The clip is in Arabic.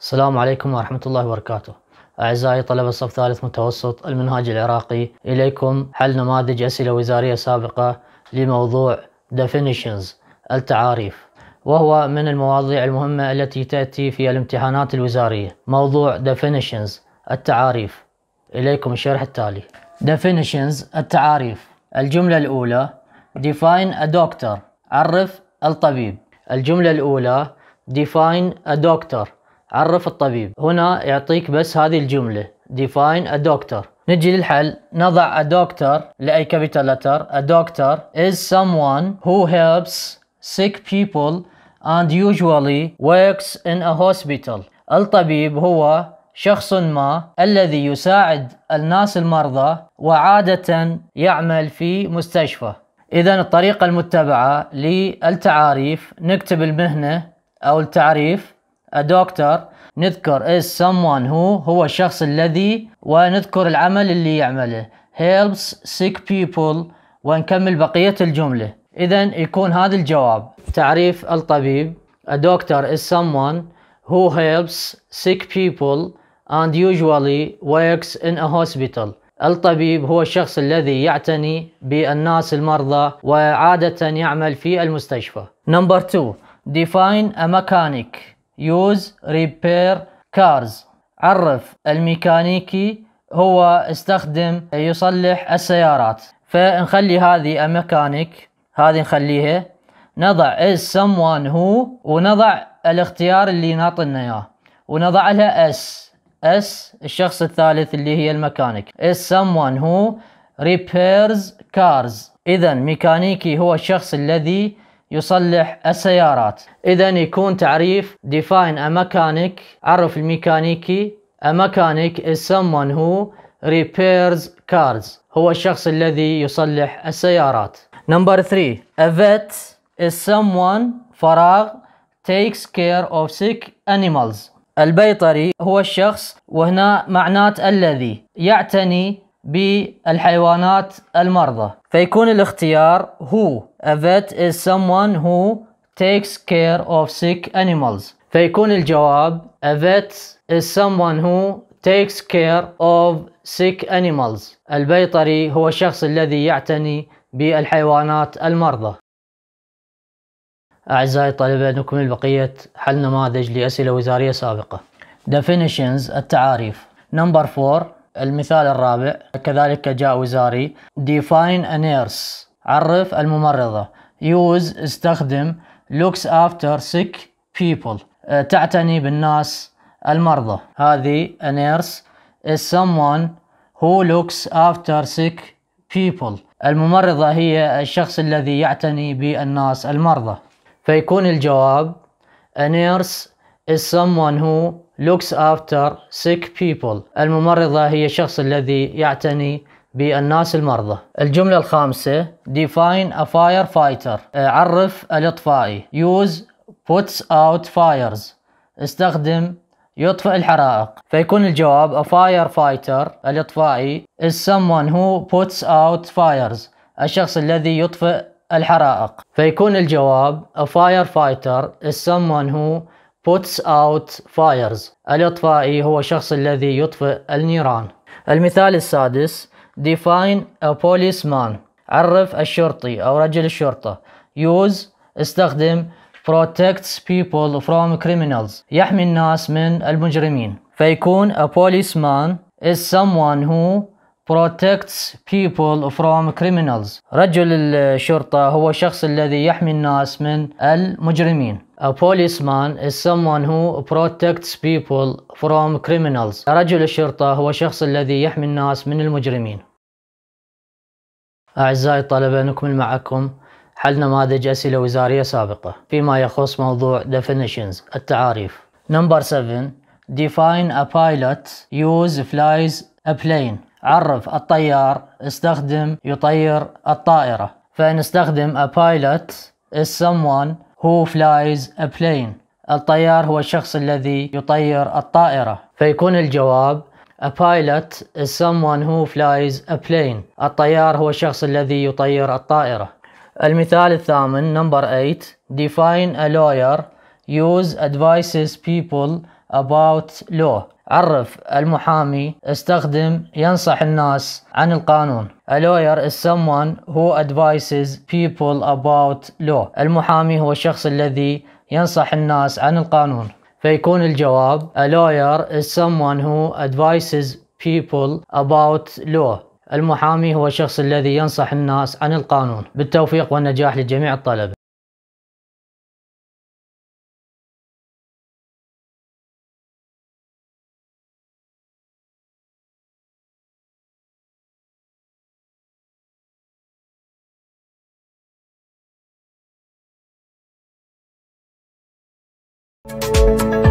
السلام عليكم ورحمة الله وبركاته أعزائي طلبة الصف ثالث متوسط المنهاج العراقي إليكم حل نماذج أسئلة وزارية سابقة لموضوع definitions التعاريف وهو من المواضيع المهمة التي تأتي في الامتحانات الوزارية موضوع definitions التعاريف إليكم الشرح التالي definitions التعاريف الجملة الأولى define a doctor عرف الطبيب الجملة الأولى define a doctor عرف الطبيب هنا يعطيك بس هذه الجملة define a doctor نجي للحل نضع a doctor لأي capital letter a doctor is someone who helps sick people and usually works in a hospital الطبيب هو شخص ما الذي يساعد الناس المرضى وعادة يعمل في مستشفى إذا الطريقة المتبعة للتعاريف نكتب المهنة أو التعريف A doctor نذكر is someone who هو الشخص الذي ونذكر العمل اللي يعمله helps sick people ونكمل بقية الجملة إذا يكون هذا الجواب تعريف الطبيب A doctor is someone who helps sick people and usually works in a hospital الطبيب هو الشخص الذي يعتني بالناس المرضى وعادة يعمل في المستشفى Number 2 Define a mechanic يوز ريبير كارز عرف الميكانيكي هو استخدم يصلح السيارات فنخلي هذه ميكانيك هذه نخليها نضع is someone who ونضع الاختيار اللي ناطلنا اياه ونضع لها s s الشخص الثالث اللي هي الميكانيك is someone who repairs cars اذا ميكانيكي هو الشخص الذي يصلح السيارات اذا يكون تعريف define a mechanic عرف الميكانيكي a mechanic is someone who repairs cars هو الشخص الذي يصلح السيارات number 3 a vet is someone فراغ takes care of sick animals البيطري هو الشخص وهنا معنات الذي يعتني بالحيوانات المرضى فيكون الاختيار هو a vet is someone who takes care of sick animals فيكون الجواب a vet is someone who takes care of sick animals البيطري هو الشخص الذي يعتني بالحيوانات المرضى أعزائي الطلبة نكمل بقية حل نماذج لأسئلة وزارية سابقة Definitions التعاريف Number 4 المثال الرابع كذلك جاء وزاري define a nurse عرف الممرضة use استخدم looks after sick people تعتني بالناس المرضى هذه a nurse is someone who looks after sick people الممرضة هي الشخص الذي يعتني بالناس المرضى فيكون الجواب a nurse is someone who looks after sick people الممرضة هي الشخص الذي يعتني بالناس المرضى الجملة الخامسة define a firefighter عرف الإطفائي use puts out fires استخدم يطفئ الحرائق فيكون الجواب a firefighter الإطفائي is someone who puts out fires الشخص الذي يطفئ الحرائق فيكون الجواب a firefighter is someone who puts out fires الإطفائي هو الشخص الذي يطفئ النيران المثال السادس define a policeman عرف الشرطي أو رجل الشرطة use استخدم protects people from criminals يحمي الناس من المجرمين فيكون a policeman is someone who protects people from criminals رجل الشرطة هو الشخص الذي يحمي الناس من المجرمين A policeman is someone who protects people from criminals رجل الشرطة هو الشخص الذي يحمي الناس من المجرمين أعزائي الطلبة نكمل معكم حل نماذج أسئلة وزارية سابقة فيما يخص موضوع definitions التعاريف Number 7 Define a pilot use flies a plane عرف الطيار استخدم يطير الطائرة فنستخدم a pilot is someone who flies a plane الطيار هو الشخص الذي يطير الطائرة فيكون الجواب A pilot is someone who flies a plane الطيار هو الشخص الذي يطير الطائرة المثال الثامن number 8 define a lawyer use advises people about law عرف المحامي استخدم ينصح الناس عن القانون A lawyer is someone who advises people about law المحامي هو الشخص الذي ينصح الناس عن القانون فيكون الجواب A lawyer is someone who advises people about law المحامي هو الشخص الذي ينصح الناس عن القانون بالتوفيق والنجاح لجميع الطلبة Thank you.